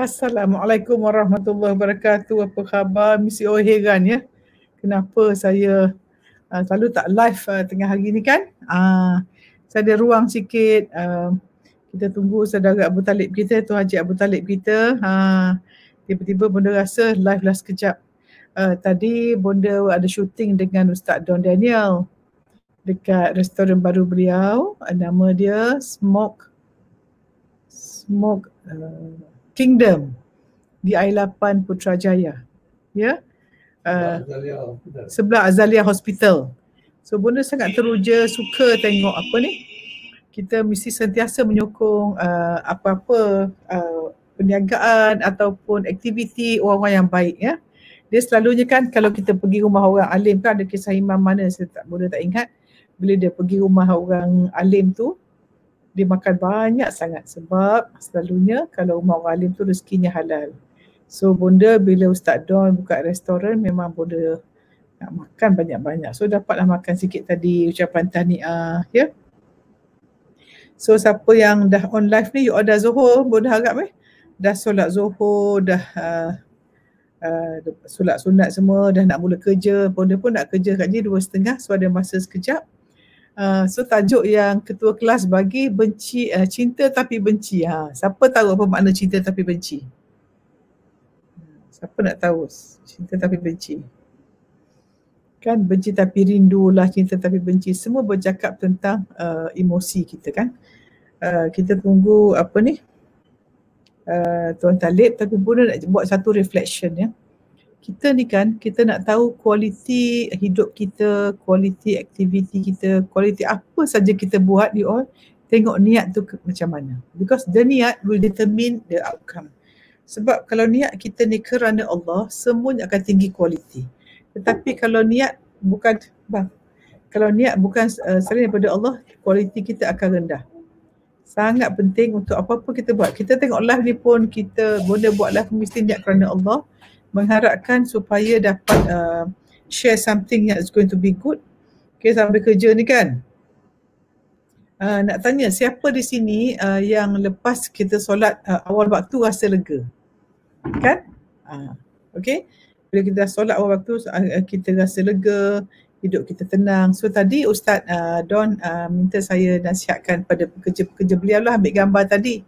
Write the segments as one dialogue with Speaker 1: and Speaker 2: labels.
Speaker 1: Assalamualaikum warahmatullahi wabarakatuh. Apa khabar? Misi Oheran ya. Kenapa saya uh, selalu tak live uh, tengah hari ni kan? Uh, saya ada ruang sikit. Uh, kita tunggu saudara Abu Talib kita, Tuan Haji Abu Talib kita. Uh, tiba-tiba bonda rasa live lah sekejap. Uh, tadi Bonda ada syuting dengan Ustaz Don Daniel dekat restoran baru beliau. Uh, nama dia Smoke. Smoke. Uh, kingdom di A8 Putrajaya. Ya. Uh, sebelah eh, Azalia Hospital. So bonda sangat teruja suka tengok apa ni. Kita mesti sentiasa menyokong uh, apa-apa uh, perniagaan ataupun aktiviti orang-orang yang baik ya. Dia selalunya kan kalau kita pergi rumah orang alim kan ada kisah imam mana saya tak boleh tak ingat bila dia pergi rumah orang alim tu uh, dia makan banyak sangat sebab selalunya kalau Umar Ghalim tu rezekinya halal. So bonda bila Ustaz Don buka restoran memang bonda nak makan banyak-banyak. So dapatlah makan sikit tadi ucapan tahniah ya. So siapa yang dah on live ni you dah Zuhur bonda harap eh. Dah solat Zuhur, dah uh, uh, solat sunat semua, dah nak mula kerja. Bonda pun nak kerja kat dia dua setengah so ada masa sekejap. Ah, so tajuk yang ketua kelas bagi benci uh, cinta tapi benci. Ha siapa tahu apa makna cinta tapi benci? Siapa nak tahu cinta tapi benci? Kan benci tapi rindu lah cinta tapi benci. Semua bercakap tentang uh, emosi kita kan. Uh, kita tunggu apa ni? Uh, Tuan Talib tapi pun nak buat satu reflection ya. Uh, kita ni kan kita nak tahu kualiti hidup kita, kualiti aktiviti kita, kualiti apa saja kita buat you all tengok niat tu ke, macam mana. Because the niat will determine the outcome. Sebab kalau niat kita ni kerana Allah, semuanya akan tinggi kualiti. Tetapi kalau niat bukan bang, kalau niat bukan uh, selain daripada Allah, kualiti kita akan rendah. Sangat penting untuk apa-apa kita buat. Kita tengok live ni pun kita boleh buat live mesti niat kerana Allah mengharapkan supaya dapat uh, share something yang is going to be good okay, sampai kerja ni kan. Uh, nak tanya siapa di sini uh, yang lepas kita solat uh, awal waktu rasa lega? Kan? Uh, okay. Bila kita dah solat awal waktu uh, uh, kita rasa lega, hidup kita tenang. So tadi Ustaz uh, Don uh, minta saya nasihatkan pada pekerja-pekerja beliau lah ambil gambar tadi.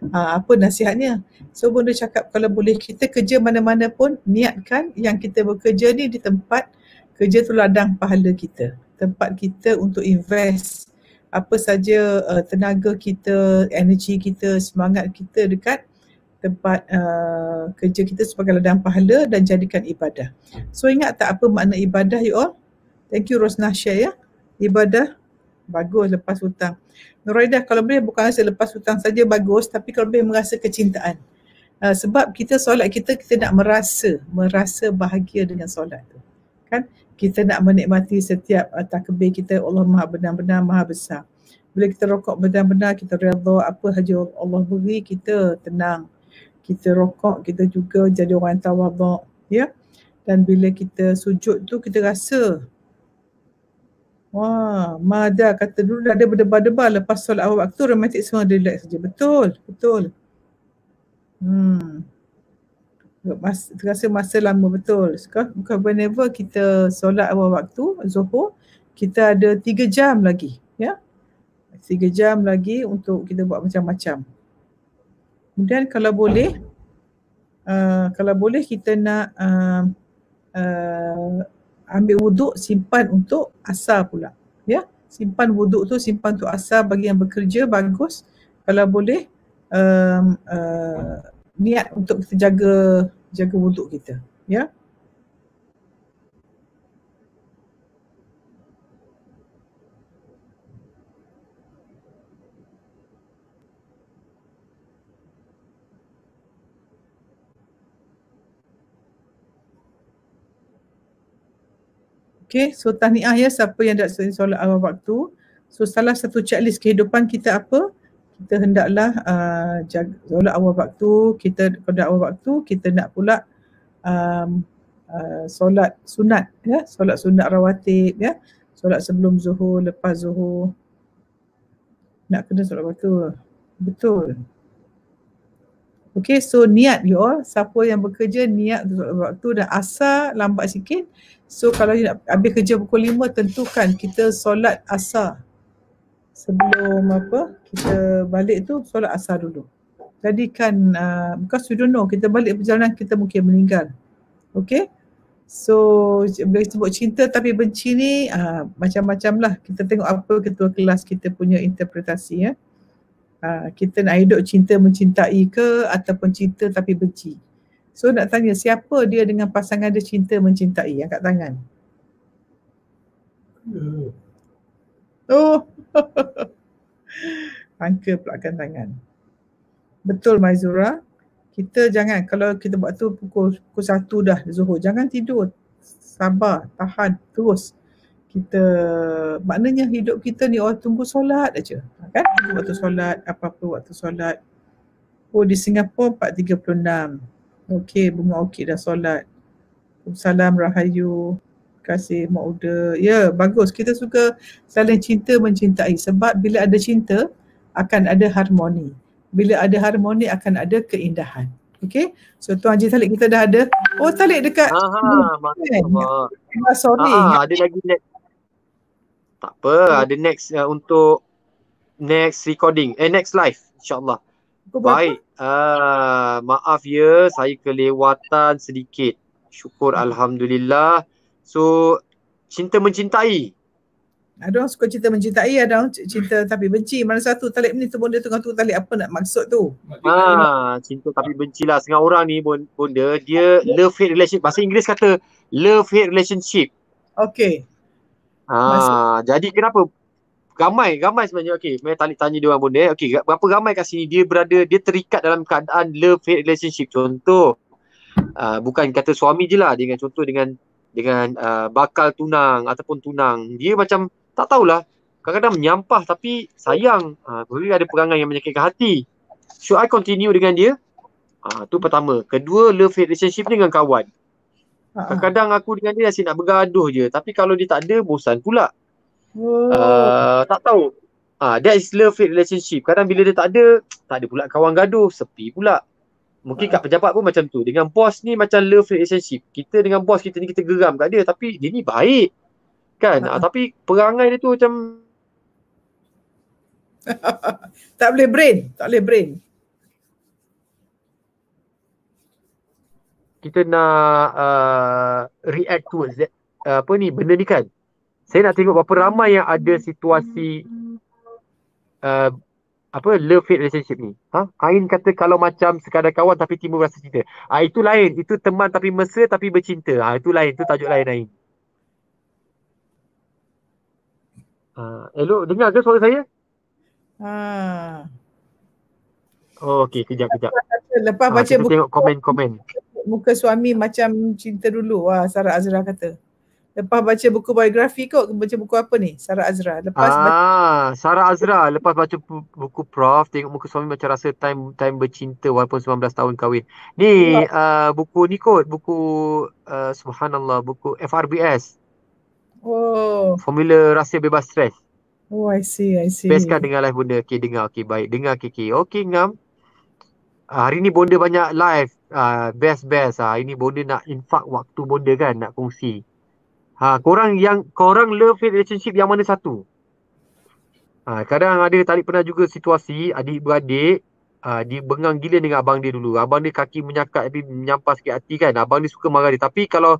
Speaker 1: Uh, apa nasihatnya? So bunda cakap kalau boleh kita kerja mana-mana pun niatkan yang kita bekerja ni di tempat kerja tu ladang pahala kita. Tempat kita untuk invest apa saja uh, tenaga kita, energi kita, semangat kita dekat tempat uh, kerja kita sebagai ladang pahala dan jadikan ibadah. So ingat tak apa makna ibadah you all? Thank you Rosnah share ya. Ibadah bagus lepas hutang. Nuraidah kalau boleh bukan rasa lepas hutang saja bagus tapi kalau boleh merasa kecintaan. Uh, sebab kita solat kita kita nak merasa merasa bahagia dengan solat tu. Kan? Kita nak menikmati setiap uh, takbir kita Allah Maha benar-benar Maha besar. Bila kita rokok benar-benar kita redha apa saja Allah beri kita tenang. Kita rokok kita juga jadi orang tawaduk ya. Dan bila kita sujud tu kita rasa Wah, Mada kata dulu dah ada berdebar-debar lepas solat awal waktu romantik semua relax saja. Betul, betul. Hmm. Mas, terasa masa lama betul. Suka whenever kita solat awal waktu, zohor kita ada tiga jam lagi, ya. tiga jam lagi untuk kita buat macam-macam. Kemudian kalau boleh uh, kalau boleh kita nak uh, uh, ambil wuduk simpan untuk asar pula ya simpan wuduk tu simpan untuk asar bagi yang bekerja bagus kalau boleh um, uh, niat untuk kita jaga jaga wuduk kita ya yeah? Okay, so tahniah ya siapa yang dah sering solat awal waktu. So salah satu checklist kehidupan kita apa? Kita hendaklah uh, jaga solat awal waktu, kita pada awal waktu, kita nak pula um, uh, solat sunat ya, solat sunat rawatib ya. Solat sebelum zuhur, lepas zuhur. Nak kena solat waktu. Betul. Okay, so niat you all, siapa yang bekerja niat waktu dan asa lambat sikit. So kalau you nak habis kerja pukul lima tentukan kita solat asa sebelum apa kita balik tu solat asa dulu. Jadikan, uh, because you don't know, kita balik perjalanan kita mungkin meninggal. Okay, So bila kita sebut cinta tapi benci ni uh, macam-macam lah kita tengok apa ketua kelas kita punya interpretasi ya. Eh. Ah, kita nak hidup cinta mencintai ke ataupun cinta tapi benci. So nak tanya siapa dia dengan pasangan dia cinta mencintai angkat tangan. Oh. Angka pula kan tangan. Betul Maizura. Kita jangan kalau kita buat tu pukul pukul satu dah zuhur. Jangan tidur. Sabar, tahan, terus kita maknanya hidup kita ni orang tunggu solat aja kan waktu solat apa-apa waktu solat oh di Singapura 4.36 okey bunga okey dah solat salam rahayu kasih mak uda ya yeah, bagus kita suka saling cinta mencintai sebab bila ada cinta akan ada harmoni bila ada harmoni akan ada keindahan Okay, so Tuan Haji Talik kita dah ada. Oh Talik dekat. Aha, Sorry. Ha, ada lagi
Speaker 2: tak apa, hmm. ada next uh, untuk next recording, eh next live insyaAllah. Baik, uh, maaf ya saya kelewatan sedikit. Syukur hmm. Alhamdulillah. So, cinta mencintai.
Speaker 1: Ada orang suka cinta mencintai, ada orang cinta tapi benci. Mana satu talik ni tu bonda tengah tu talik apa nak maksud tu?
Speaker 2: ah cinta tapi benci lah. Sengah orang ni bonda, dia love-hate relationship. Bahasa Inggeris kata love-hate relationship. Okay. Ah, jadi kenapa ramai ramai sebenarnya okey saya tak nak tanya dia orang benda okey berapa ramai kat sini dia berada dia terikat dalam keadaan love hate relationship contoh uh, bukan kata suami je lah dengan contoh dengan dengan uh, bakal tunang ataupun tunang dia macam tak tahulah kadang-kadang menyampah tapi sayang uh, ada perangai yang menyakitkan hati should I continue dengan dia uh, tu pertama kedua love hate relationship ni dengan kawan Kadang-kadang aku dengan dia asyik nak bergaduh je Tapi kalau dia tak ada, bosan pula
Speaker 1: oh. uh,
Speaker 2: Tak tahu uh, That is love hate relationship Kadang bila dia tak ada, tak ada pula kawan gaduh Sepi pula Mungkin uh. kat pejabat pun macam tu Dengan bos ni macam love relationship Kita dengan bos kita ni kita geram kat dia Tapi dia ni baik Kan, uh. Uh, tapi perangai dia tu macam
Speaker 1: tak boleh brain, tak boleh brain.
Speaker 2: kita nak uh, react towards that, uh, apa ni benda ni kan saya nak tengok berapa ramai yang ada situasi uh, apa love hate relationship ni ha ain kata kalau macam sekadar kawan tapi timbul rasa cinta ah itu lain itu teman tapi mesra tapi bercinta ah itu lain tu tajuk lain ain Uh, elok dengar ke suara saya?
Speaker 1: Hmm.
Speaker 2: Oh, okey, kejap, kejap. Lepas baca uh, buku. Tengok komen-komen
Speaker 1: muka suami macam cinta dulu. Wah, Sarah Azra kata. Lepas baca buku biografi kot, baca buku apa ni? Sarah Azra. Lepas ah, baca...
Speaker 2: Sarah Azra. Lepas baca buku prof, tengok muka suami macam rasa time time bercinta walaupun 19 tahun kahwin. Ni, uh, buku ni kot. Buku, uh, subhanallah, buku FRBS.
Speaker 1: Oh.
Speaker 2: Formula Rahsia Bebas Stres.
Speaker 1: Oh, I see, I see. Best kan
Speaker 2: dengar live bunda? Okay, dengar. Okay, baik. Dengar, Kiki. Okay, ngam. Uh, hari ni bunda banyak live best-best ah, ah. Ini bonda nak infak waktu bonda kan nak kongsi. Ha korang yang korang love hate relationship yang mana satu? Ha kadang ada tadi pernah juga situasi adik beradik ha, dia bengang gila dengan abang dia dulu. Abang dia kaki menyakat tapi menyampas sikit hati kan. Abang dia suka marah dia tapi kalau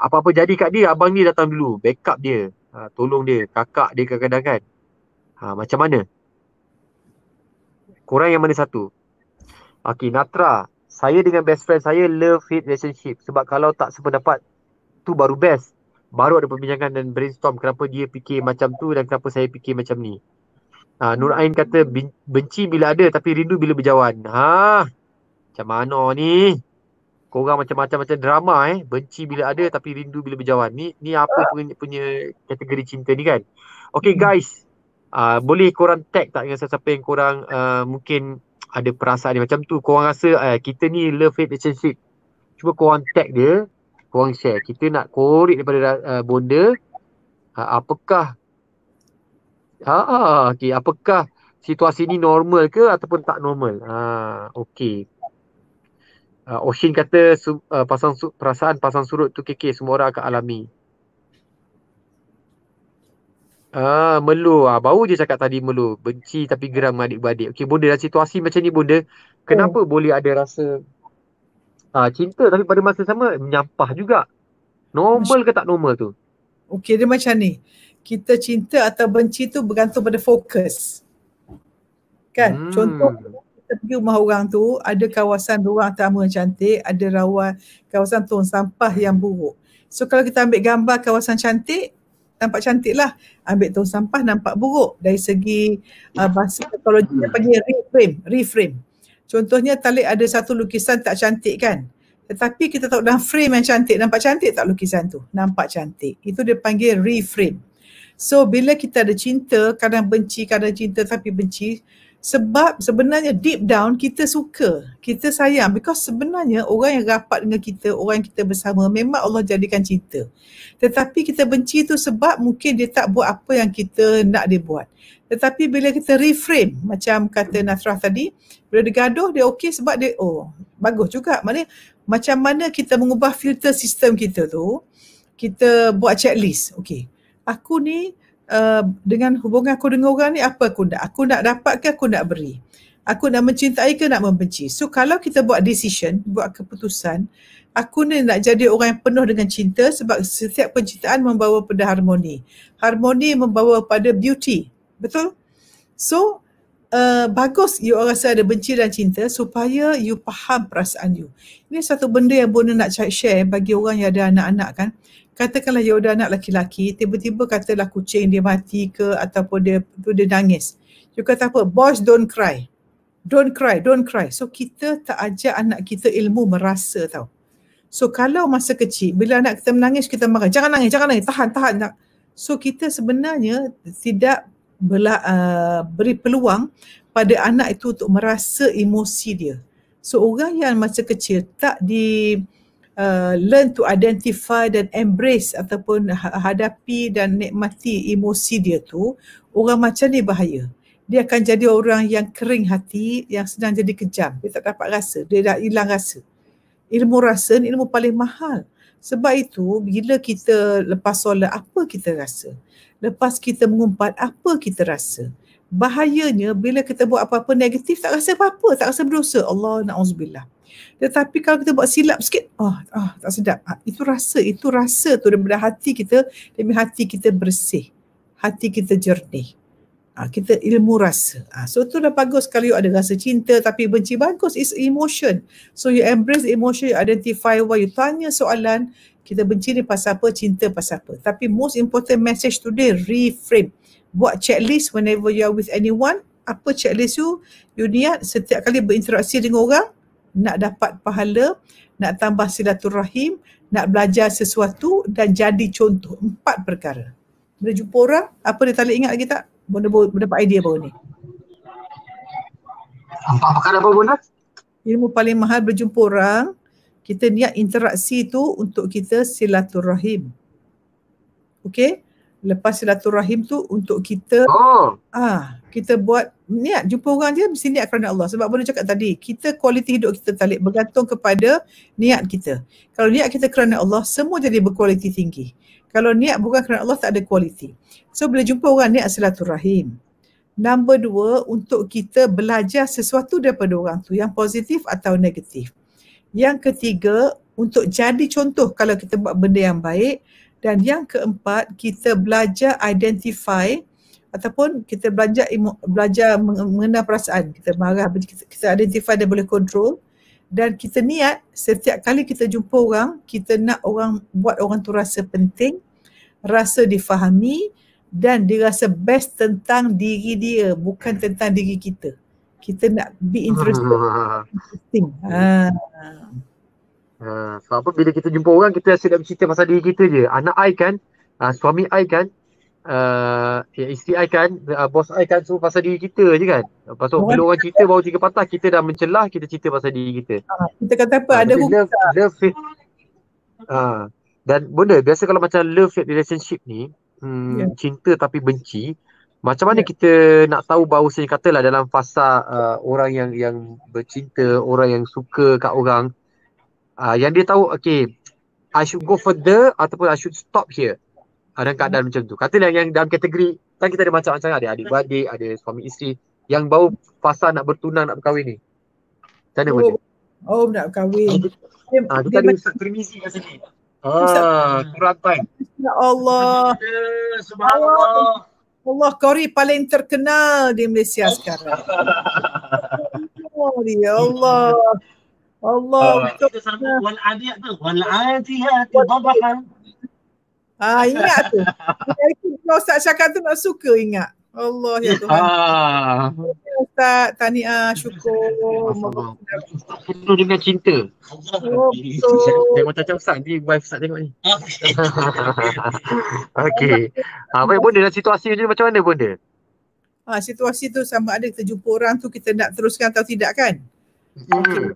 Speaker 2: apa-apa jadi kat dia abang dia datang dulu backup dia. Ha, tolong dia kakak dia kadang-kadang kan. Ha macam mana? Korang yang mana satu? Okey Natra, saya dengan best friend saya love hate relationship sebab kalau tak sependapat tu baru best baru ada perbincangan dan brainstorm kenapa dia fikir macam tu dan kenapa saya fikir macam ni ha, Nur Ain kata benci bila ada tapi rindu bila berjawan ha macam mana ni korang macam-macam macam drama eh benci bila ada tapi rindu bila berjawan ni ni apa punya, punya kategori cinta ni kan okey hmm. guys uh, boleh korang tag tak dengan siapa-siapa yang korang uh, mungkin ada perasaan dia macam tu korang rasa eh, kita ni love hate relationship cuba korang tag dia korang share kita nak korek daripada uh, bonda uh, apakah ha ah, okey apakah situasi ni normal ke ataupun tak normal ha ah, okey uh, Oshin kata uh, pasang perasaan pasang surut tu KK semua orang akan alami Ah, melu. Ah, baru je cakap tadi melu. Benci tapi geram adik-beradik. Okey, bunda dalam situasi macam ni bunda, kenapa hmm. boleh ada rasa
Speaker 1: ah, cinta tapi pada masa sama menyampah juga? Normal macam... ke tak normal tu? Okey, dia macam ni. Kita cinta atau benci tu bergantung pada fokus. Kan? Hmm. Contoh kita pergi rumah orang tu, ada kawasan ruang tamu yang cantik, ada rawan kawasan tong sampah yang buruk. So kalau kita ambil gambar kawasan cantik, nampak cantik lah. Ambil tong sampah nampak buruk dari segi uh, bahasa ekologi dia hmm. panggil reframe, reframe. Contohnya talik ada satu lukisan tak cantik kan. Tetapi kita tahu dalam frame yang cantik, nampak cantik tak lukisan tu? Nampak cantik. Itu dia panggil reframe. So bila kita ada cinta, kadang benci, kadang cinta tapi benci, sebab sebenarnya deep down kita suka, kita sayang because sebenarnya orang yang rapat dengan kita, orang yang kita bersama memang Allah jadikan cinta. Tetapi kita benci tu sebab mungkin dia tak buat apa yang kita nak dia buat. Tetapi bila kita reframe macam kata Nasrah tadi, bila dia gaduh dia okey sebab dia oh bagus juga. Maknanya macam mana kita mengubah filter sistem kita tu, kita buat checklist. Okey, aku ni Eh, dengan hubungan aku dengan orang ni apa aku nak? Aku nak dapat ke aku nak beri? Aku nak mencintai ke nak membenci? So kalau kita buat decision, buat keputusan, aku ni nak jadi orang yang penuh dengan cinta sebab setiap pencintaan membawa pada harmoni. Harmoni membawa pada beauty. Betul? So Uh, bagus you rasa ada benci dan cinta supaya you faham perasaan you. Ini satu benda yang Bona nak share bagi orang yang ada anak-anak kan katakanlah dia ada anak laki-laki, tiba-tiba katalah kucing dia mati ke ataupun dia tu dia nangis. You kata apa? Boys don't cry. Don't cry, don't cry. So kita tak ajar anak kita ilmu merasa tau. So kalau masa kecil, bila anak kita menangis, kita marah. Jangan nangis, jangan nangis. Tahan, tahan. Nak. So kita sebenarnya tidak bela, uh, beri peluang pada anak itu untuk merasa emosi dia. So orang yang masa kecil tak di Uh, learn to identify dan embrace ataupun ha- hadapi dan nikmati emosi dia tu, orang macam ni bahaya. Dia akan jadi orang yang kering hati, yang sedang jadi kejam. Dia tak dapat rasa, dia dah hilang rasa. Ilmu rasa ni ilmu paling mahal. Sebab itu, bila kita lepas solat, apa kita rasa? Lepas kita mengumpat, apa kita rasa? Bahayanya bila kita buat apa-apa negatif tak rasa apa-apa, tak rasa berdosa. Allah na'uzubillah. Tetapi kalau kita buat silap sikit, oh ah tak sedap. Ah, itu rasa, itu rasa tu daripada hati kita, demi hati kita bersih. Hati kita jernih. Ah, kita ilmu rasa. Ah, so tu dah bagus sekali you ada rasa cinta tapi benci bagus. is emotion. So you embrace emotion, you identify why, you tanya soalan. Kita benci ni pasal apa, cinta pasal apa. Tapi most important message today, reframe. Buat checklist whenever you are with anyone, apa checklist you, you niat setiap kali berinteraksi dengan orang, nak dapat pahala, nak tambah silaturahim, nak belajar sesuatu dan jadi contoh. Empat perkara. Bila jumpa orang, apa dia tak ingat lagi tak? Bunda boleh dapat idea baru ni.
Speaker 2: Empat perkara apa
Speaker 1: Bunda? Ilmu paling mahal berjumpa orang, kita niat interaksi tu untuk kita silaturahim. Okay? Lepas silaturahim tu untuk kita oh. ah kita buat niat jumpa orang je mesti niat kerana Allah sebab benda cakap tadi kita kualiti hidup kita talik bergantung kepada niat kita kalau niat kita kerana Allah semua jadi berkualiti tinggi kalau niat bukan kerana Allah tak ada kualiti so bila jumpa orang niat silaturahim number dua untuk kita belajar sesuatu daripada orang tu yang positif atau negatif yang ketiga untuk jadi contoh kalau kita buat benda yang baik dan yang keempat kita belajar identify ataupun kita belajar imo, belajar mengenal perasaan kita marah kita, kita identify dan boleh control dan kita niat setiap kali kita jumpa orang kita nak orang buat orang tu rasa penting rasa difahami dan dia rasa best tentang diri dia bukan tentang diri kita kita nak be interested penting ah.
Speaker 2: ha sebab bila kita jumpa orang kita asyik nak bercerita pasal diri kita je. Anak ai kan, uh, suami ai kan, uh, ya, isteri I kan, uh, bos I kan semua pasal diri kita je kan. Lepas tu bila orang cerita baru tiga patah kita dah mencelah kita cerita pasal diri kita. Ha, kita kata apa uh, ada buku. Love, love fit, uh, ah, dan benda biasa kalau macam love relationship ni hmm, yeah. cinta tapi benci macam mana yeah. kita nak tahu bahawa saya katalah dalam fasa uh, orang yang yang bercinta, orang yang suka kat orang uh, yang dia tahu okay I should go further ataupun I should stop here ada keadaan hmm. macam tu. Katalah yang dalam kategori kan kita ada macam-macam ada adik beradik, ada suami isteri yang baru fasa nak bertunang nak berkahwin ni. Macam mana? Oh,
Speaker 1: oh nak berkahwin. Ah, ah tu tadi Ustaz Tirmizi kat sini.
Speaker 2: Ah, Quran
Speaker 1: Ya Allah. Ya, subhanallah. Allah Kori paling terkenal di Malaysia sekarang. Oh, Allah. Allah. Allah. Allah. Allah. Allah. Allah. Allah. Ha, ingat tu. kalau Ustaz cakap tu nak suka ingat. Allah ya Tuhan.
Speaker 2: Ah.
Speaker 1: Ustaz, tahniah, syukur.
Speaker 2: Ustaz penuh dengan cinta. Oh, macam-macam Ustaz, ni wife Ustaz tengok ni. Okey. Ha, baik bunda, dan lah situasi macam macam mana bunda?
Speaker 1: Ha, ah, situasi tu sama ada kita jumpa orang tu kita nak teruskan atau tidak kan? Hmm. Okay.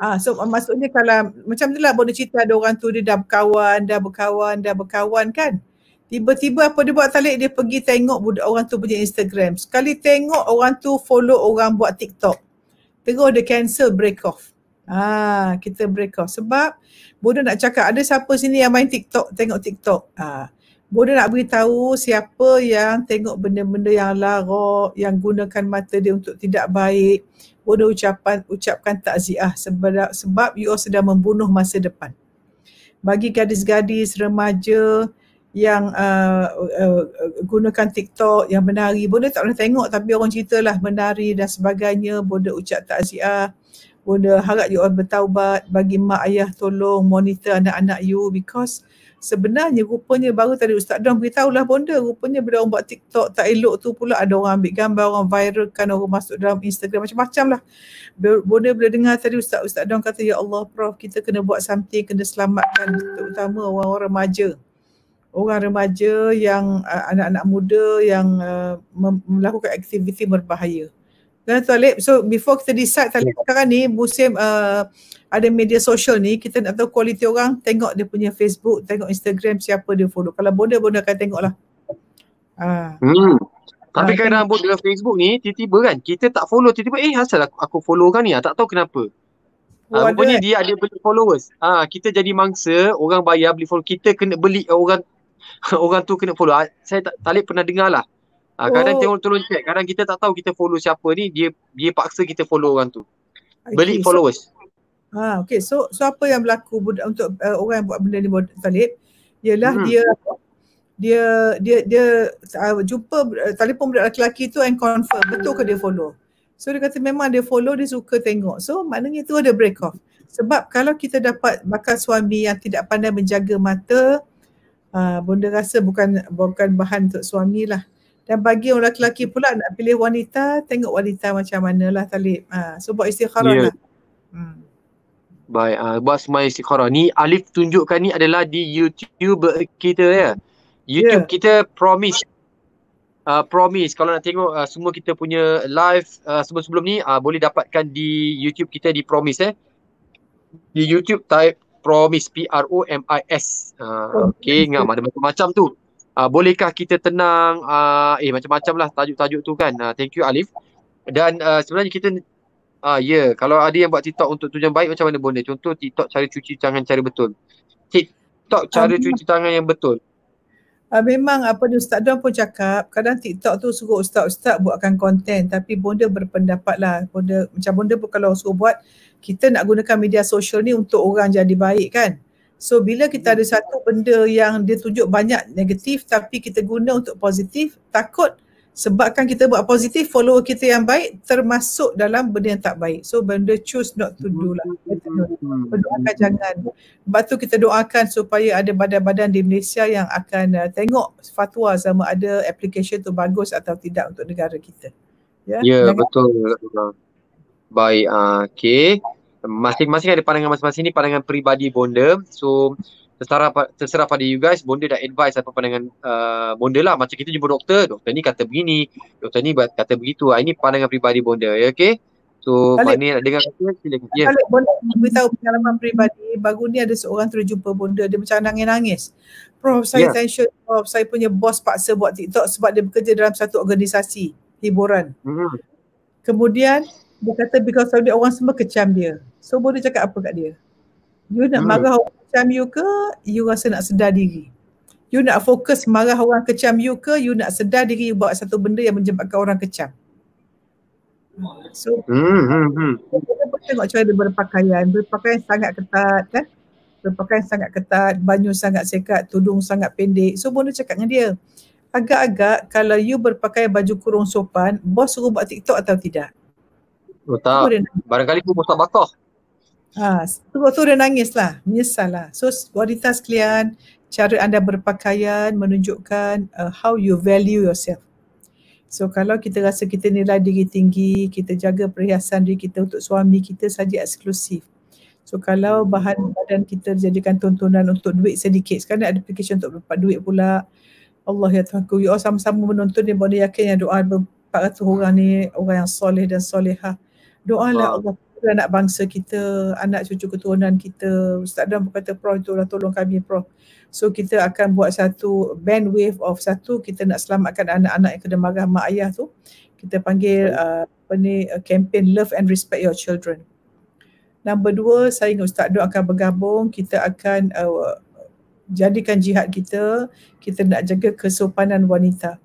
Speaker 1: Ah, so ah, maksudnya kalau macam itulah boleh cerita ada orang tu dia dah berkawan, dah berkawan, dah berkawan kan. Tiba-tiba apa dia buat talik dia pergi tengok budak orang tu punya Instagram. Sekali tengok orang tu follow orang buat TikTok. Terus dia cancel break off. Ah, kita break off sebab bodoh nak cakap ada siapa sini yang main TikTok, tengok TikTok. Ah, bodoh nak beritahu siapa yang tengok benda-benda yang larok, yang gunakan mata dia untuk tidak baik boleh ucapan ucapkan takziah sebab sebab you all sedang membunuh masa depan. Bagi gadis-gadis remaja yang uh, uh, gunakan TikTok yang menari boleh tak boleh tengok tapi orang ceritalah menari dan sebagainya boleh ucap takziah Bunda harap you all bertaubat bagi mak ayah tolong monitor anak-anak you because sebenarnya rupanya baru tadi Ustaz Don beritahulah Bunda rupanya bila orang buat TikTok tak elok tu pula ada orang ambil gambar orang viralkan orang masuk dalam Instagram macam-macam lah. Bunda bila dengar tadi Ustaz, Ustaz Don kata ya Allah Prof kita kena buat something kena selamatkan terutama orang-orang remaja orang remaja yang uh, anak-anak muda yang uh, melakukan aktiviti berbahaya. Kan Talib? So before kita decide Talib yeah. sekarang ni musim uh, ada media sosial ni kita nak tahu kualiti orang tengok dia punya Facebook, tengok Instagram siapa dia follow. Kalau bodoh pun akan tengok lah. Uh. Ah. Hmm. Tapi ah, kadang kadang buat
Speaker 2: dengan Facebook ni tiba-tiba kan kita tak follow tiba-tiba eh asal aku, aku follow kan ni ah, tak tahu kenapa. Oh, uh, rupanya ada. dia ada beli followers. Ah uh, kita jadi mangsa orang bayar beli follow kita kena beli orang orang tu kena follow. Uh, saya tak, Talib pernah dengar lah. Ha, kadang oh. tengok tolong check. Kadang kita tak tahu kita follow siapa ni, dia dia paksa kita follow orang tu.
Speaker 1: Beli okay. followers. Ha, okay. So so apa yang berlaku untuk uh, orang yang buat benda ni Talib? Ialah hmm. dia dia dia dia uh, jumpa uh, telefon budak lelaki tu and confirm betul ke dia follow. So dia kata memang dia follow dia suka tengok. So maknanya tu ada break off. Sebab kalau kita dapat bakal suami yang tidak pandai menjaga mata, uh, bonda rasa bukan bukan bahan untuk suamilah. Dan bagi orang lelaki pula nak pilih wanita, tengok wanita macam manalah Talib. Ha, so buat istikharah yeah. lah. Hmm.
Speaker 2: Baik, uh, buat semua istikharah. Ni Alif tunjukkan ni adalah di YouTube kita ya. YouTube yeah. kita promise Uh, promise kalau nak tengok uh, semua kita punya live uh, sebelum-sebelum ni uh, boleh dapatkan di YouTube kita di promise eh di YouTube type promise P R O M I S uh, okey ngam ada macam-macam tu uh, bolehkah kita tenang uh, eh macam-macam lah tajuk-tajuk tu kan uh, thank you Alif dan uh, sebenarnya kita uh, ya yeah, kalau ada yang buat TikTok untuk tujuan baik macam mana boleh contoh TikTok cara cuci tangan cara betul TikTok cara um, cuci tangan yang betul
Speaker 1: uh, memang apa ni Ustaz Don pun cakap kadang TikTok tu suruh Ustaz-Ustaz buatkan konten tapi bonda berpendapat lah bonda, macam bonda pun kalau suruh buat kita nak gunakan media sosial ni untuk orang jadi baik kan So bila kita ada satu benda yang dia tunjuk banyak negatif tapi kita guna untuk positif, takut sebabkan kita buat positif follower kita yang baik termasuk dalam benda yang tak baik. So benda choose not to do lah. Berdoakan jangan. Sebab tu kita doakan supaya ada badan-badan di Malaysia yang akan uh, tengok fatwa sama ada application tu bagus atau tidak untuk negara kita. Ya, yeah? Ya, betul.
Speaker 2: Baik, uh, ah, okay masing-masing ada pandangan masing-masing ni pandangan peribadi bonda so terserah, terserah pada you guys bonda dah advice apa pandangan uh, bonda lah macam kita jumpa doktor doktor ni kata begini doktor ni kata begitu ah, ini pandangan peribadi bonda ya okay So Khalid, Bani nak dengar kata Khalid
Speaker 1: boleh beritahu pengalaman peribadi Baru ni ada seorang terjumpa bonda Dia macam nangis-nangis Prof saya ya. tension Prof saya punya bos paksa buat TikTok Sebab dia bekerja dalam satu organisasi Hiburan mm-hmm. Kemudian dia kata because Saudi orang semua kecam dia So boleh cakap apa kat dia? You nak hmm. marah orang kecam you ke you rasa nak sedar diri? You nak fokus marah orang kecam you ke you nak sedar diri you buat satu benda yang menjebakkan orang kecam? So,
Speaker 2: hmm, hmm, hmm.
Speaker 1: tengok cara dia berpakaian. Berpakaian sangat ketat kan? Berpakaian sangat ketat, banyu sangat sekat, tudung sangat pendek. So boleh cakap dengan dia. Agak-agak kalau you berpakaian baju kurung sopan, bos suruh buat TikTok atau tidak?
Speaker 2: Oh, tak. Barangkali pun bos tak bakar.
Speaker 1: Ha, tu waktu dia nangis lah, menyesal lah. So kualitas kalian, cara anda berpakaian menunjukkan uh, how you value yourself. So kalau kita rasa kita nilai diri tinggi, kita jaga perhiasan diri kita untuk suami kita saja eksklusif. So kalau bahan badan kita jadikan tontonan untuk duit sedikit, sekarang ada application untuk dapat duit pula. Allah ya Tuhan, you all sama-sama menonton ni boleh yakin yang doa 400 orang ni orang yang soleh dan solehah. doa lah Allah anak bangsa kita, anak cucu keturunan kita. Ustaz Dan berkata, Prof, itulah tolong kami, Prof. So kita akan buat satu bandwidth of satu, kita nak selamatkan anak-anak yang kena marah mak ayah tu. Kita panggil uh, apa ni, campaign Love and Respect Your Children. Nombor dua, saya dengan Ustaz Dan akan bergabung. Kita akan uh, jadikan jihad kita, kita nak jaga kesopanan wanita.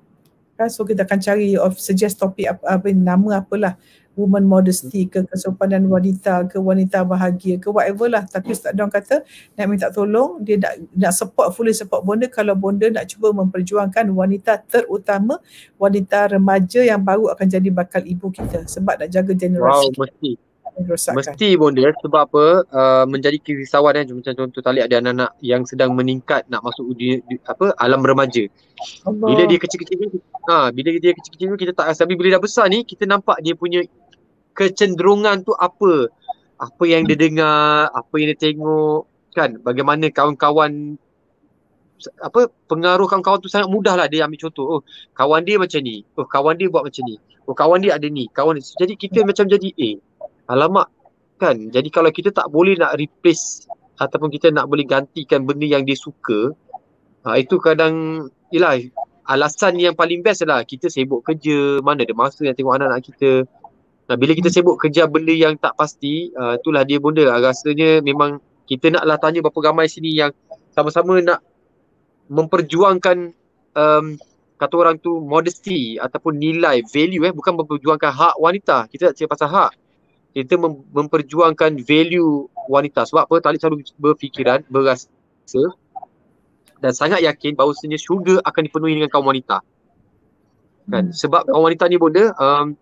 Speaker 1: so kita akan cari of suggest topik apa, apa nama apalah woman modesty ke kesopanan wanita ke wanita bahagia ke whatever lah tapi Ustaz Dong kata nak minta tolong dia nak, nak support fully support bonda kalau bonda nak cuba memperjuangkan wanita terutama wanita remaja yang baru akan jadi bakal ibu kita sebab nak jaga generasi wow, mesti. Mesti
Speaker 2: bonda sebab apa uh, menjadi kisahwan kan eh, macam contoh tali ada anak-anak yang sedang meningkat nak masuk di, di, apa alam remaja. Allah. Bila dia kecil-kecil ha, bila dia kecil-kecil kita tak rasa bila dah besar ni kita nampak dia punya kecenderungan tu apa apa yang dia dengar apa yang dia tengok kan bagaimana kawan-kawan apa pengaruh kawan-kawan tu sangat mudah lah dia ambil contoh oh kawan dia macam ni oh kawan dia buat macam ni oh kawan dia ada ni kawan dia. jadi kita macam jadi A eh, alamak kan jadi kalau kita tak boleh nak replace ataupun kita nak boleh gantikan benda yang dia suka ha, itu kadang yelah alasan yang paling best lah kita sibuk kerja mana ada masa yang tengok anak-anak kita Nah, bila kita hmm. sibuk kerja benda yang tak pasti, uh, itulah dia bunda. Ah, rasanya memang kita naklah tanya berapa ramai sini yang sama-sama nak memperjuangkan um, kata orang tu modesty ataupun nilai, value eh. Bukan memperjuangkan hak wanita. Kita tak cakap pasal hak. Kita mem- memperjuangkan value wanita. Sebab apa? Talib selalu berfikiran, berasa dan sangat yakin bahawa syurga akan dipenuhi dengan kaum wanita. Kan? Hmm. Sebab kaum wanita ni bunda, um,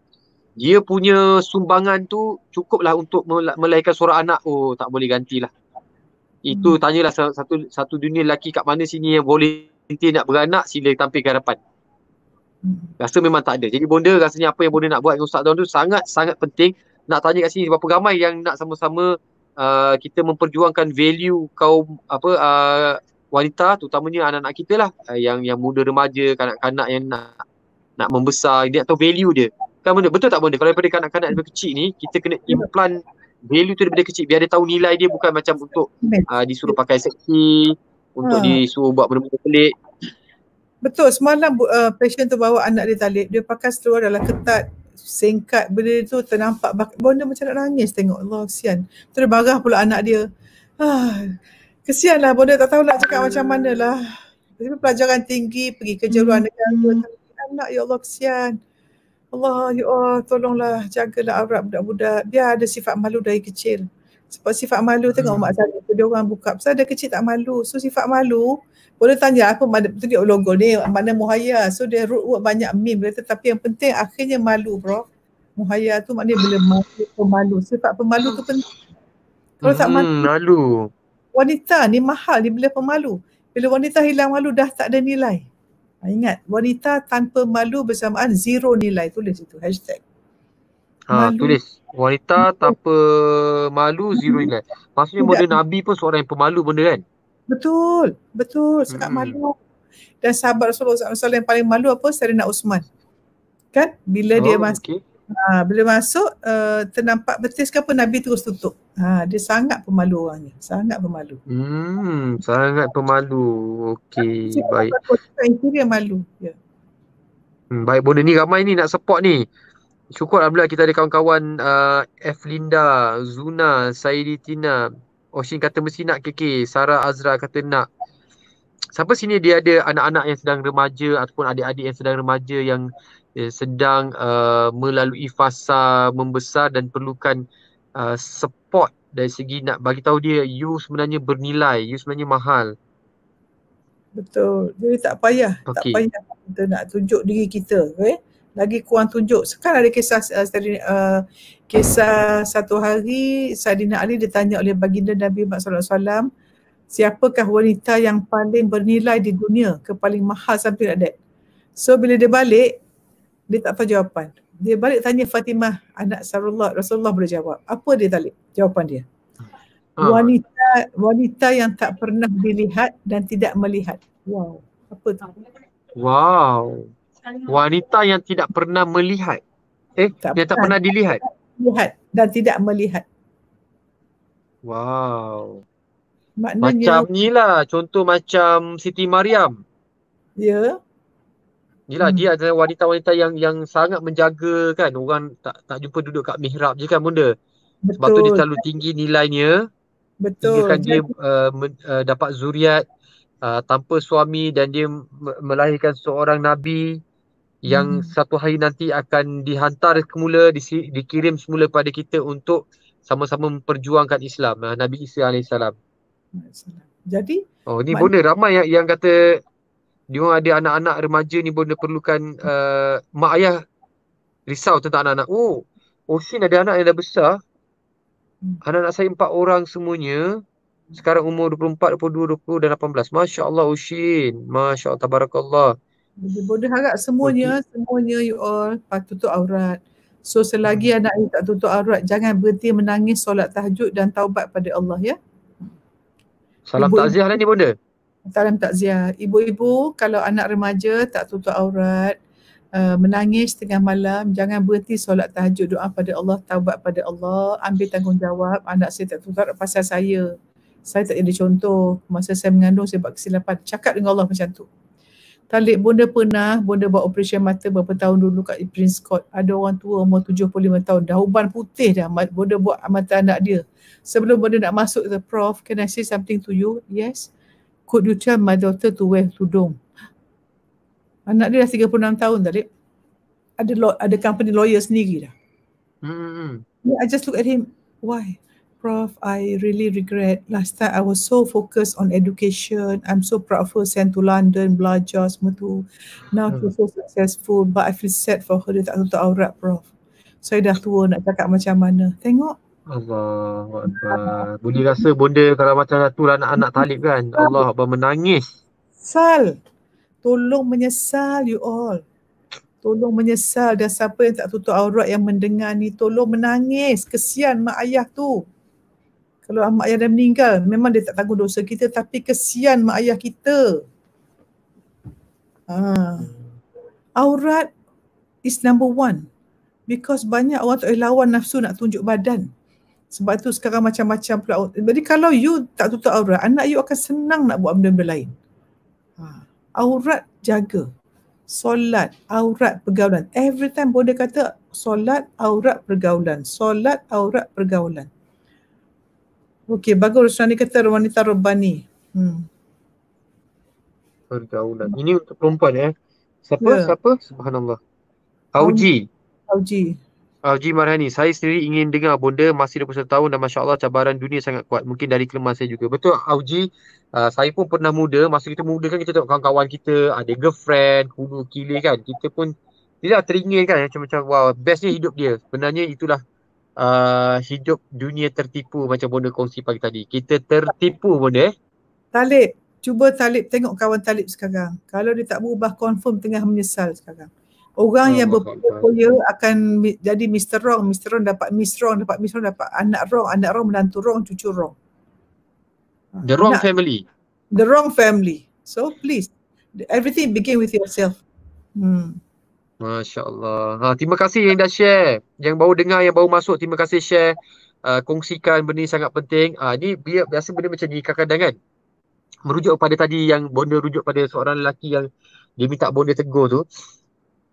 Speaker 2: dia punya sumbangan tu cukuplah untuk melahirkan seorang anak oh tak boleh gantilah itu hmm. tanyalah satu satu dunia lelaki kat mana sini yang boleh nanti nak beranak sila tampil garapan hmm. rasa memang tak ada jadi bonda rasanya apa yang bonda nak buat dengan Ustaz Don tu sangat sangat penting nak tanya kat sini berapa ramai yang nak sama-sama uh, kita memperjuangkan value kaum apa uh, wanita terutamanya anak-anak kita lah uh, yang yang muda remaja kanak-kanak yang nak nak membesar dia atau value dia kan benda betul tak benda kalau daripada kanak-kanak lebih kecil ni kita kena implant value tu daripada kecil biar dia tahu nilai dia bukan macam untuk uh, disuruh pakai seksi untuk ha. disuruh buat benda-benda pelik
Speaker 1: betul semalam uh, patient tu bawa anak dia talib dia pakai seluar dalam ketat singkat benda tu ternampak benda macam nak nangis tengok Allah kesian terus barah pula anak dia ah, kesian lah benda tak tahu nak cakap hmm. macam mana lah pelajaran tinggi pergi kerja luar hmm. negara hmm. anak ya Allah kesian Allah, ya Allah, tolonglah jagalah aurat budak-budak. dia ada sifat malu dari kecil. Sebab sifat malu tengok hmm. mak saya tu dia orang buka. Sebab dia kecil tak malu. So sifat malu, boleh tanya apa mana tunjuk logo ni, mana muhaya. So dia root word banyak meme. Tetapi yang penting akhirnya malu bro. Muhaya tu maknanya bila malu, pemalu. Sifat pemalu tu penting. Kalau tak hmm, malu. Hmm, malu. Wanita ni mahal dia bila pemalu. Bila wanita hilang malu dah tak ada nilai. Ha, ingat, wanita tanpa malu bersamaan zero nilai. Tulis itu, hashtag.
Speaker 2: Ha, malu. tulis. Wanita tanpa malu zero mm-hmm. nilai. Maksudnya model Nabi pun seorang yang pemalu benda kan?
Speaker 1: Betul, betul. Sangat hmm. malu. Dan sahabat Rasulullah SAW yang paling malu apa? Serena Usman. Kan? Bila oh, dia masih okay. Ha, bila masuk uh, ternampak betis ke apa Nabi terus tutup. Ha, dia sangat pemalu orangnya. Sangat pemalu.
Speaker 2: Hmm, sangat pemalu. Okey, baik.
Speaker 1: dia malu. Ya.
Speaker 2: Hmm, baik bonda ni ramai ni nak support ni. Syukur Alhamdulillah kita ada kawan-kawan uh, F. Linda, Zuna, Saidi Tina, Oshin kata mesti nak KK, Sarah Azra kata nak. Siapa sini dia ada anak-anak yang sedang remaja ataupun adik-adik yang sedang remaja yang eh, sedang uh, melalui fasa membesar dan perlukan uh, support dari segi nak bagi tahu dia you sebenarnya bernilai, you sebenarnya mahal.
Speaker 1: Betul. Jadi tak payah, okay. tak payah kita nak tunjuk diri kita, okay? Lagi kurang tunjuk. Sekarang ada kisah uh, uh kisah satu hari Sadina Ali ditanya oleh baginda Nabi Muhammad Sallallahu Alaihi Wasallam, siapakah wanita yang paling bernilai di dunia, ke paling mahal sampai ada. So bila dia balik, dia tak tahu jawapan. Dia balik tanya Fatimah, anak Rasulullah, Rasulullah boleh jawab. Apa dia balik? Jawapan dia. Ha. Wanita wanita yang tak pernah dilihat dan tidak melihat. Wow. Apa tu?
Speaker 2: Wow. Wanita yang tidak pernah melihat. Eh, tak yang tak pernah, pernah dilihat.
Speaker 1: Lihat dan tidak melihat.
Speaker 2: Wow.
Speaker 1: Maknanya, macam
Speaker 2: ni lah. Contoh macam Siti Mariam. Ya. Yeah. Yelah hmm. dia adalah wanita-wanita yang yang sangat menjaga kan orang tak tak jumpa duduk kat mihrab je kan bunda.
Speaker 1: Betul. Sebab tu dia terlalu
Speaker 2: tinggi nilainya.
Speaker 1: Betul. Dia kan dia uh,
Speaker 2: eh, men, uh, dapat zuriat uh, tanpa suami dan dia melahirkan seorang nabi yang hmm. satu hari nanti akan dihantar semula di, dikirim semula kepada kita untuk sama-sama memperjuangkan Islam uh, Nabi Isa alaihissalam. Jadi Oh ni bunda ramai yang yang kata dia orang ada anak-anak remaja ni pun dia perlukan uh, mak ayah risau tentang anak-anak. Oh, Oshin oh, ada anak yang dah besar. Hmm. Anak-anak saya empat orang semuanya. Sekarang umur 24, 22, 20 dan 18. Masya Allah Oshin. Masya Allah. Tabarakallah.
Speaker 1: Bodoh harap semuanya, okay. semuanya you all patut tutup aurat. So selagi hmm. anak ni tak tutup aurat, jangan berhenti menangis solat tahajud dan taubat pada Allah ya.
Speaker 2: Salam takziah lah ni bonda
Speaker 1: dalam takziah. Ibu-ibu kalau anak remaja tak tutup aurat, eh, menangis tengah malam, jangan berhenti solat tahajud, doa pada Allah, taubat pada Allah, ambil tanggungjawab, anak saya tak tutup aurat pasal saya. Saya tak jadi contoh, masa saya mengandung saya buat kesilapan, cakap dengan Allah macam tu. Talib bunda pernah, bunda buat operasi mata beberapa tahun dulu kat Prince Court. Ada orang tua umur 75 tahun, dah uban putih dah bunda buat mata anak dia. Sebelum bunda nak masuk, the prof, can I say something to you? Yes could you tell my daughter to wear tudung? Anak dia dah 36 tahun tadi. Ada lo ada company lawyer sendiri dah. Hmm. I just look at him. Why? Prof, I really regret. Last time I was so focused on education. I'm so proud of her sent to London, belajar semua tu. Now hmm. she's so successful. But I feel sad for her. Dia tak tutup aurat, Prof. Saya dah tua nak cakap macam mana. Tengok,
Speaker 2: Allah Boleh rasa bonda kalau macam tu lah anak-anak talib kan Allah Abah menangis
Speaker 1: Sal Tolong menyesal you all Tolong menyesal dan siapa yang tak tutup aurat yang mendengar ni Tolong menangis Kesian mak ayah tu Kalau mak ayah dah meninggal Memang dia tak tanggung dosa kita Tapi kesian mak ayah kita ha. Aurat is number one Because banyak orang tak boleh lawan nafsu nak tunjuk badan sebab tu sekarang macam-macam pula. Jadi kalau you tak tutup aurat, anak you akan senang nak buat benda-benda lain. Ha. Aurat jaga. Solat, aurat, pergaulan. Every time boleh kata solat, aurat, pergaulan. Solat, aurat, pergaulan. Okey, bagus. Rasulullah kata wanita rebani. Hmm.
Speaker 2: Pergaulan. Ini untuk perempuan eh. Siapa? Yeah. Siapa? Subhanallah.
Speaker 1: Auji. Auji.
Speaker 2: Haji uh, Marhani, saya sendiri ingin dengar bonda masih 21 tahun dan Masya Allah cabaran dunia sangat kuat. Mungkin dari kelemahan saya juga. Betul Haji, uh, ah, saya pun pernah muda. Masa kita muda kan kita tengok kawan-kawan kita, ada girlfriend, kudu kili kan. Kita pun tidak teringin kan macam-macam, wow bestnya hidup dia. Sebenarnya itulah uh, hidup dunia tertipu macam bonda kongsi pagi tadi. Kita tertipu bonda eh.
Speaker 1: Talib, cuba Talib tengok kawan Talib sekarang. Kalau dia tak berubah, confirm tengah menyesal sekarang. Orang oh, yang berpoya akan jadi Mr. Rong, Mr. Rong dapat Miss Rong, dapat Miss Rong dapat anak Rong, anak Rong menantu Rong, cucu Rong.
Speaker 2: Ha, The wrong Nak. family.
Speaker 1: The wrong family. So please, everything begin with yourself. Hmm.
Speaker 2: Masya Allah. Ha, terima kasih yang dah share. Yang baru dengar, yang baru masuk, terima kasih share. Uh, kongsikan benda ni sangat penting. Uh, ni biasa benda macam ni kadang-kadang kan. Merujuk pada tadi yang bonda rujuk pada seorang lelaki yang dia minta bonda tegur tu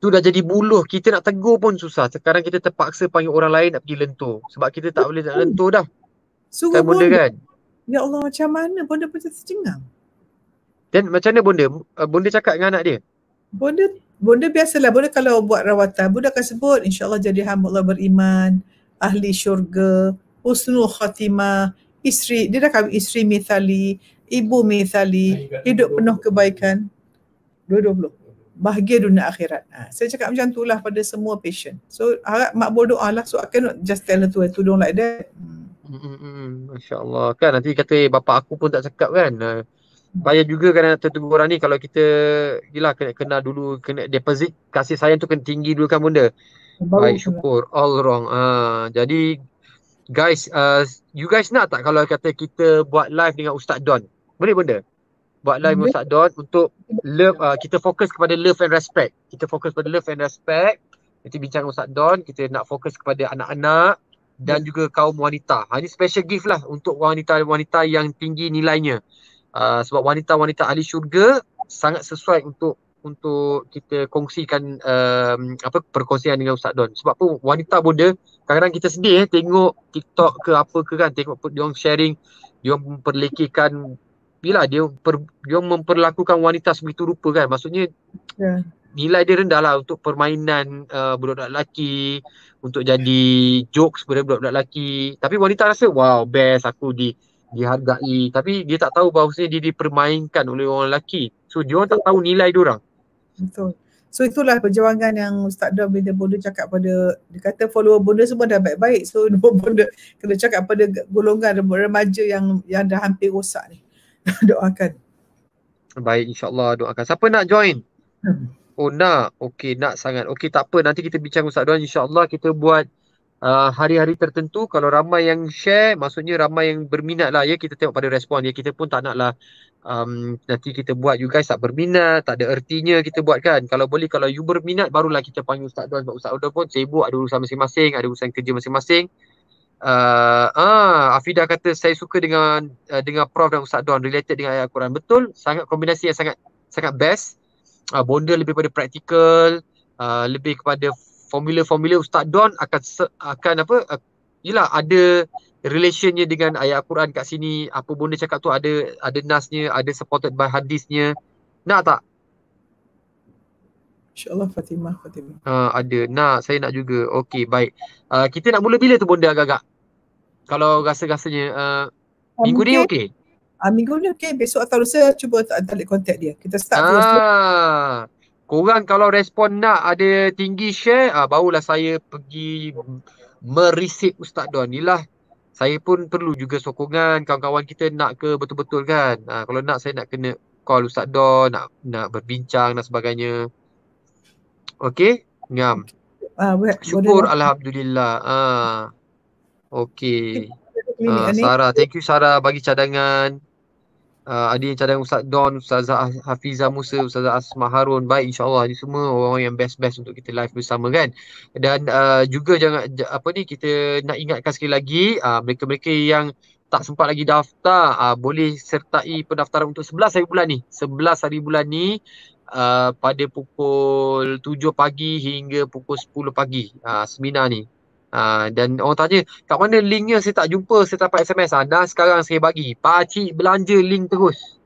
Speaker 2: tu dah jadi buluh kita nak tegur pun susah sekarang kita terpaksa panggil orang lain nak pergi lentur sebab kita tak boleh nak lentur dah suruh kan bonda kan
Speaker 1: ya Allah macam mana bonda pun tersengang
Speaker 2: dan macam mana bonda eh, bonda cakap dengan anak dia
Speaker 1: bonda bonda biasalah bonda kalau buat rawatan bonda akan sebut insyaallah jadi hamba Allah beriman ahli syurga usnul khatimah isteri dia dah kahwin isteri mithali ibu mithali hidup penuh kebaikan 220 bahagia dunia akhirat. Ha, saya cakap macam tu lah pada semua patient. So harap makbul doa ah lah. So I cannot just tell her to, to don't like that. Hmm,
Speaker 2: hmm, hmm, hmm. Masya Allah. Kan nanti kata eh, bapa aku pun tak cakap kan. Bayar ha, juga kan tertubuh lah orang ni kalau kita gila kena kena dulu kena deposit kasih sayang tu kena tinggi dulu kan bunda. Baik syukur. All wrong. Ha, jadi guys, uh, you guys nak tak kalau kata kita buat live dengan Ustaz Don? Boleh bunda? buat live Ustaz Don untuk love uh, kita fokus kepada love and respect. Kita fokus pada love and respect. Nanti bincang Ustaz Don, kita nak fokus kepada anak-anak dan yeah. juga kaum wanita. Ha, ini special gift lah untuk wanita-wanita yang tinggi nilainya. Uh, sebab wanita-wanita ahli syurga sangat sesuai untuk untuk kita kongsikan um, apa perkongsian dengan Ustaz Don. Sebab pun wanita bunda kadang-kadang kita sedih eh, tengok TikTok ke apa ke kan tengok dia orang sharing dia orang memperlekehkan bila dia per, dia memperlakukan wanita sebegitu rupa kan maksudnya yeah. nilai dia rendah lah untuk permainan uh, budak-budak lelaki untuk jadi jokes pada budak-budak lelaki tapi wanita rasa wow best aku di dihargai tapi dia tak tahu bahawa dia dipermainkan oleh orang lelaki so dia orang tak tahu nilai dia orang
Speaker 1: betul So itulah perjuangan yang Ustaz Dua bila Bonda cakap pada dia kata follower Bonda semua dah baik-baik so Bonda kena cakap pada golongan remaja yang yang dah hampir rosak ni. doakan.
Speaker 2: Baik insyaAllah doakan. Siapa nak join? Hmm. Oh nak. Okey nak sangat. Okey tak apa nanti kita bincang Ustaz Doan. InsyaAllah kita buat uh, hari-hari tertentu. Kalau ramai yang share maksudnya ramai yang berminat lah ya. Kita tengok pada respon ya. Kita pun tak nak lah um, nanti kita buat you guys tak berminat. Tak ada ertinya kita buat kan. Kalau boleh kalau you berminat barulah kita panggil Ustaz Doan. Ustaz Doan pun sibuk ada urusan masing-masing. Ada urusan kerja masing-masing. Uh, ah, Afida kata saya suka dengan uh, dengan Prof dan Ustaz Don related dengan ayat Al-Quran. Betul, sangat kombinasi yang sangat sangat best. Uh, ah, bonda lebih kepada praktikal, uh, lebih kepada formula-formula Ustaz Don akan akan apa? Uh, yelah ada relationnya dengan ayat Al-Quran kat sini. Apa bonda cakap tu ada ada nasnya, ada supported by hadisnya. Nak tak?
Speaker 1: InsyaAllah Fatimah, Fatimah.
Speaker 2: Ha, ada. Nak, saya nak juga. Okey, baik. Uh, kita nak mula bila tu bonda agak-agak? Kalau rasa-rasanya uh, ha, ah,
Speaker 1: okay. minggu ni okey? Uh, minggu ni okey. Besok atau lusa cuba tarik kontak dia. Kita start ha. Ah. terus.
Speaker 2: Korang kalau respon nak ada tinggi share, ah, barulah saya pergi merisik Ustaz Don. Inilah saya pun perlu juga sokongan kawan-kawan kita nak ke betul-betul kan. Ah, kalau nak saya nak kena call Ustaz Don, nak, nak berbincang dan sebagainya. Okey,
Speaker 1: ngam. Ah, uh, syukur boleh.
Speaker 2: alhamdulillah. Ah. Uh. Okey. Uh, Sarah, thank you Sarah bagi cadangan. Uh, ah, ada yang cadangan Ustaz Don, Ustaz Hafiza Musa, Ustaz Asma Harun. Baik insyaAllah ni semua orang yang best-best untuk kita live bersama kan. Dan uh, juga jangan apa ni kita nak ingatkan sekali lagi uh, mereka-mereka yang tak sempat lagi daftar uh, boleh sertai pendaftaran untuk 11 hari bulan ni. 11 hari bulan ni Uh, pada pukul 7 pagi hingga pukul 10 pagi uh, seminar ni. Uh, dan orang tanya kat mana linknya saya tak jumpa saya dapat SMS. Uh, ah, dah sekarang saya bagi. Pakcik belanja link terus.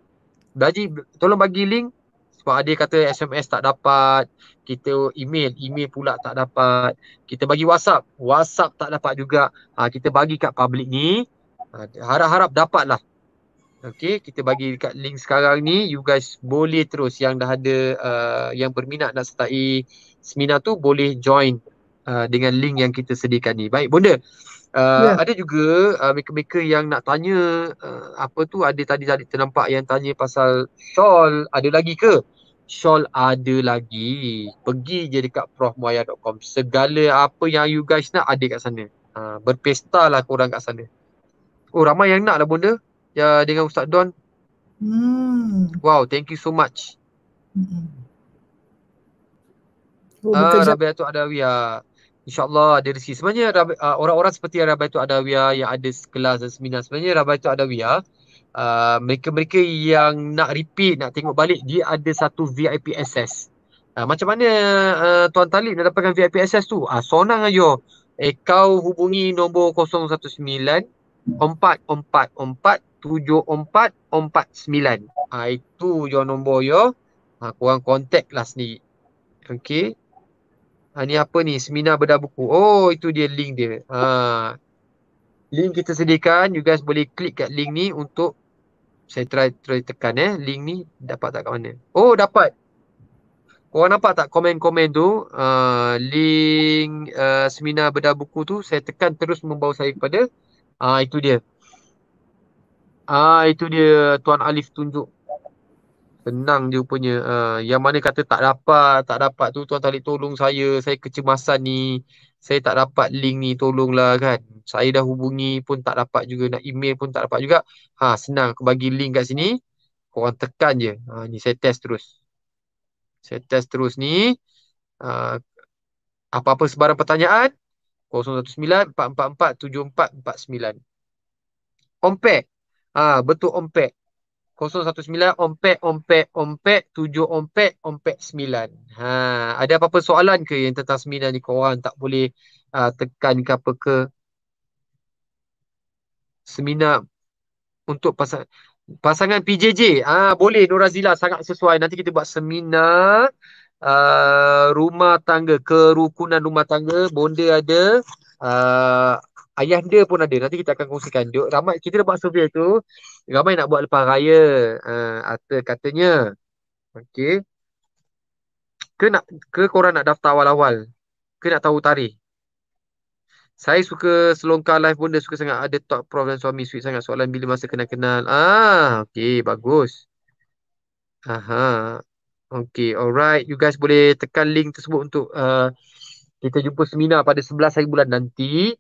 Speaker 2: Daji tolong bagi link sebab ada kata SMS tak dapat. Kita email, email pula tak dapat. Kita bagi WhatsApp, WhatsApp tak dapat juga. Uh, kita bagi kat public ni. Uh, harap-harap dapatlah. Okay, kita bagi dekat link sekarang ni. You guys boleh terus yang dah ada uh, yang berminat nak sertai seminar tu boleh join uh, dengan link yang kita sediakan ni. Baik, Bunda. Uh, yeah. Ada juga uh, maker-maker yang nak tanya uh, apa tu ada tadi tadi ternampak yang tanya pasal shawl ada lagi ke? Shawl ada lagi. Pergi je dekat profmuaya.com. Segala apa yang you guys nak ada kat sana. Uh, berpesta lah korang kat sana. Oh ramai yang nak lah Bunda ya dengan Ustaz Don.
Speaker 1: Hmm.
Speaker 2: Wow, thank you so much. Hmm. Oh, ah, uh, Rabiatu Adawiyah. InsyaAllah ada rezeki. Sebenarnya Rabi, ah, orang-orang seperti Rabiatu Adawiyah yang ada kelas dan seminar. Sebenarnya Rabiatu Adawiyah, uh, mereka-mereka yang nak repeat, nak tengok balik, dia ada satu VIP SS. Uh, ah, macam mana uh, Tuan Talib nak dapatkan VIP SS tu? Ah, uh, sonang ayo. Eh, kau hubungi nombor 019 4444 7449. Ha, itu your nombor you. Ya. Ha, korang contact lah sendiri. Okay. Ha, ni apa ni? Seminar bedah buku. Oh, itu dia link dia. Ha. Link kita sediakan. You guys boleh klik kat link ni untuk saya try, try tekan eh. Link ni dapat tak kat mana? Oh, dapat. Korang nampak tak komen-komen tu? Uh, link uh, seminar bedah buku tu saya tekan terus membawa saya kepada uh, itu dia. Ah itu dia Tuan Alif tunjuk. Tenang dia punya. Ah, yang mana kata tak dapat, tak dapat tu Tuan Talib tolong saya. Saya kecemasan ni. Saya tak dapat link ni tolonglah kan. Saya dah hubungi pun tak dapat juga. Nak email pun tak dapat juga. Ha senang aku bagi link kat sini. Korang tekan je. Ha, ni saya test terus. Saya test terus ni. Ha, apa-apa sebarang pertanyaan. 019-444-7449. Ompek. Ah ha, betul ompek. 019 ompek ompek ompek 7 ompek ompek 9. Ha ada apa-apa soalan ke yang tentang 9 ni korang tak boleh uh, tekan ke apa ke? Seminar untuk pasangan pasangan PJJ. Ah ha, boleh Nora Zila sangat sesuai. Nanti kita buat seminar uh, rumah tangga kerukunan rumah tangga bonda ada uh, ayah dia pun ada nanti kita akan kongsikan Duk, ramai kita dah buat survey tu ramai nak buat lepas raya uh, ah, atau katanya okey ke nak ke korang nak daftar awal-awal ke nak tahu tarikh saya suka selongkar live pun dia suka sangat ada talk prof dan suami sweet sangat soalan bila masa kena kenal ah okey bagus aha okey alright you guys boleh tekan link tersebut untuk uh, kita jumpa seminar pada 11 hari bulan nanti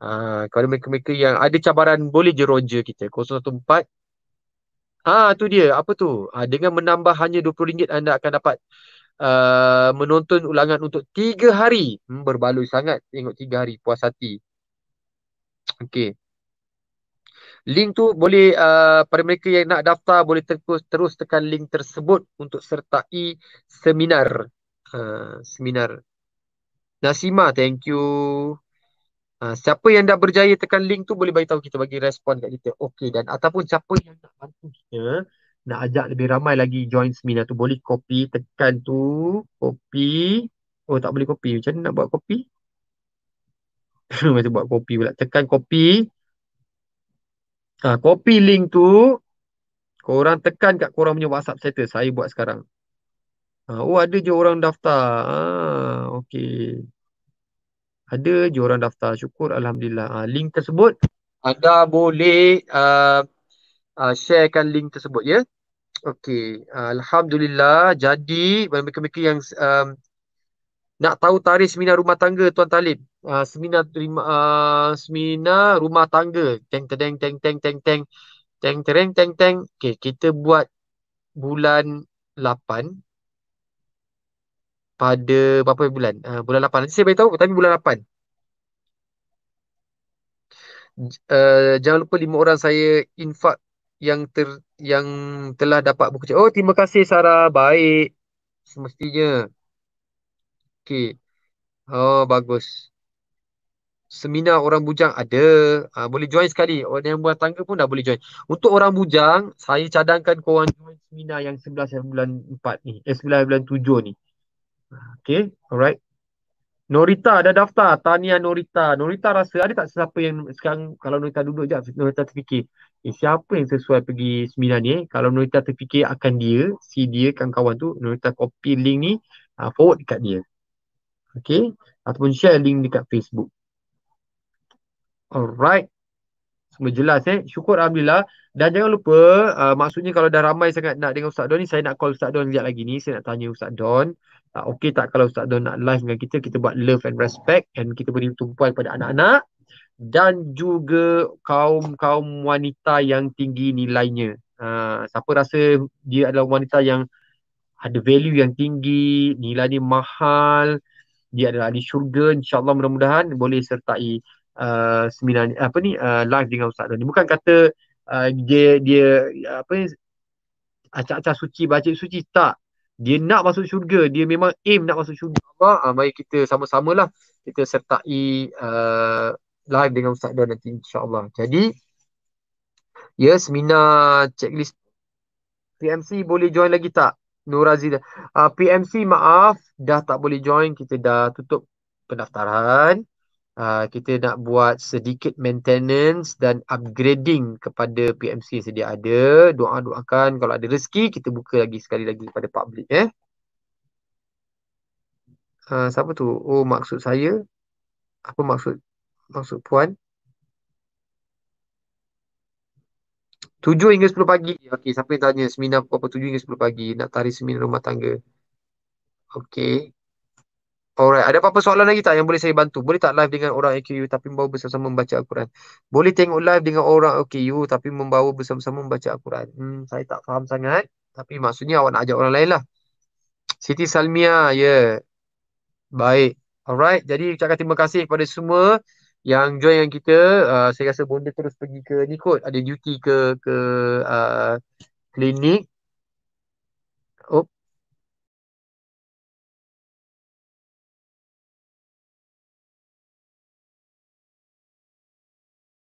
Speaker 2: Ha, kepada mereka-mereka yang ada cabaran boleh je roja kita. 014. Ah ha, tu dia. Apa tu? Ha, dengan menambah hanya RM20 anda akan dapat uh, menonton ulangan untuk 3 hari. Hmm, berbaloi sangat tengok 3 hari puas hati. Okey. Link tu boleh uh, pada mereka yang nak daftar boleh terus, terus tekan link tersebut untuk sertai seminar. Uh, seminar. Nasima, thank you. Ah, siapa yang dah berjaya tekan link tu boleh bagi tahu kita bagi respon kat kita. Okey dan ataupun siapa yang nak bantu kita nak ajak lebih ramai lagi join seminar tu boleh copy tekan tu copy oh tak boleh copy macam mana nak buat copy macam buat copy pula tekan copy ha, copy link tu korang tekan kat orang punya whatsapp status saya buat sekarang ha, oh ada je orang daftar ha, okay ada je orang daftar syukur alhamdulillah uh, link tersebut anda boleh uh, uh, sharekan link tersebut ya okey uh, alhamdulillah jadi bagi mereka-mereka yang um, nak tahu tarikh seminar rumah tangga tuan talib uh, seminar terima uh, seminar rumah tangga teng teng teng teng teng teng teng teng teng teng okey kita buat bulan pada berapa bulan? Uh, bulan 8. Nanti saya beritahu tapi bulan 8. Uh, eh, jangan lupa lima orang saya infak yang ter yang telah dapat buku cek. Oh, terima kasih Sarah. Baik. Semestinya. Okey. Oh, bagus. Seminar orang bujang ada. Uh, boleh join sekali. Orang yang buat tangga pun dah boleh join. Untuk orang bujang, saya cadangkan korang join seminar yang 19 bulan 4 ni. Eh, 19 bulan 7 ni. Okay, alright. Norita ada daftar. Tania Norita. Norita rasa ada tak siapa yang sekarang kalau Norita duduk je, Norita terfikir. Eh, siapa yang sesuai pergi seminar ni? Eh? Kalau Norita terfikir akan dia, si dia kawan-kawan tu, Norita copy link ni, uh, forward dekat dia. Okay? Ataupun share link dekat Facebook. Alright semua jelas eh. Syukur Alhamdulillah. Dan jangan lupa, uh, maksudnya kalau dah ramai sangat nak dengan Ustaz Don ni, saya nak call Ustaz Don sekejap lagi ni. Saya nak tanya Ustaz Don. Uh, okay tak kalau Ustaz Don nak live dengan kita, kita buat love and respect and kita beri tumpuan kepada anak-anak dan juga kaum-kaum wanita yang tinggi nilainya. Uh, siapa rasa dia adalah wanita yang ada value yang tinggi, nilai dia mahal, dia adalah ahli syurga insyaAllah mudah-mudahan boleh sertai Uh, sembilan uh, apa ni uh, live dengan Ustaz Doni. Bukan kata uh, dia dia apa ni acak-acak suci baca suci tak. Dia nak masuk syurga, dia memang aim nak masuk syurga Allah. Uh, mari kita sama sama lah kita sertai uh, live dengan Ustaz Don nanti insya-Allah. Jadi ya semina checklist PMC boleh join lagi tak? Nur Aziz. Uh, ah, PMC maaf dah tak boleh join, kita dah tutup pendaftaran uh, kita nak buat sedikit maintenance dan upgrading kepada PMC yang sedia ada. Doa-doakan kalau ada rezeki kita buka lagi sekali lagi kepada public eh. Uh, siapa tu? Oh maksud saya apa maksud maksud puan? 7 hingga 10 pagi. Okey, siapa yang tanya seminar pukul 7 hingga 10 pagi nak tarik seminar rumah tangga. Okey. Alright, ada apa-apa soalan lagi tak yang boleh saya bantu? Boleh tak live dengan orang AKU tapi membawa bersama-sama membaca Al-Quran? Boleh tengok live dengan orang AKU tapi membawa bersama-sama membaca Al-Quran? Hmm, saya tak faham sangat. Tapi maksudnya awak nak ajak orang lain lah. Siti Salmia, ya. Yeah. Baik. Alright, jadi ucapkan terima kasih kepada semua yang join dengan kita. Uh, saya rasa bonda terus pergi ke Nikot Ada duty ke ke uh, klinik.